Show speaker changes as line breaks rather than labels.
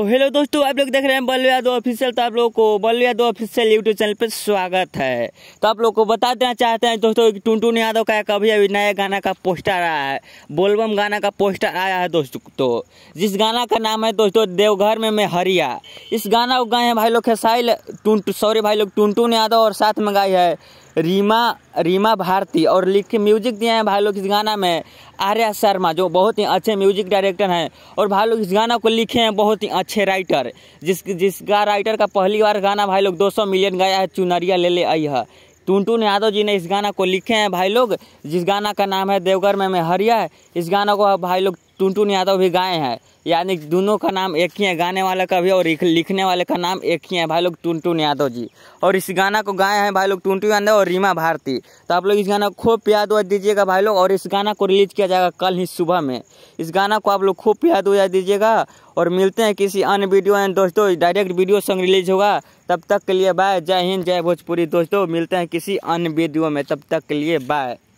तो हेलो दोस्तों आप लोग देख रहे हैं बल्लू यादव ऑफिशियल तो आप लोगों को Ballu Yadav official YouTube channel पर स्वागत है तो आप लोग को बता देना चाहते हैं दोस्तों कि टुनटुन यादव का एक अभी अभी नया गाना का पोस्टर आया है बोलबम गाना का पोस्टर आया है दोस्तों तो जिस गाना का नाम है दोस्तों देवघर में मैं हरिया इस गाना को गाए हैं भाई लोग खेसाइल सॉरी भाई लोग टुनटुन यादव और साथ में गाई है रीमा रीमा भारती और लिख के म्यूजिक दिए हैं भाई लोग इस गाना में आर्या शर्मा जो बहुत ही अच्छे म्यूजिक डायरेक्टर हैं और भाई लोग इस गाना को लिखे हैं बहुत ही अच्छे राइटर जिस जिसका राइटर का पहली बार गाना भाई लोग 200 मिलियन गाया है चुनरिया ले ले आई है टुनटुन यादव जी ने इस गाना को लिखे हैं भाई लोग जिस गाना का नाम है देवघर में मैं हरिया इस गाना को भाई लोग टुनटुन यादव भी गाए हैं यानी दोनों का नाम एक ही है गाने वाले का भी और लिखने वाले का नाम एक ही है भाई लोग टुनटुन यादव जी और इस गाना को गाए हैं भाई लोग टुनटुन यादव और रीमा भारती तो आप लोग इस गाना को खूब याद वाद दीजिएगा भाई लोग और इस गाना को रिलीज किया जाएगा कल ही सुबह में इस गाना को आप लोग खूब याद वाद दीजिएगा और मिलते हैं किसी अन्य वीडियो एंड दोस्तों डायरेक्ट वीडियो संग रिलीज होगा तब तक के लिए बाय जय हिंद जय भोजपुरी दोस्तों मिलते हैं किसी अन्य वीडियो में तब तक के लिए बाय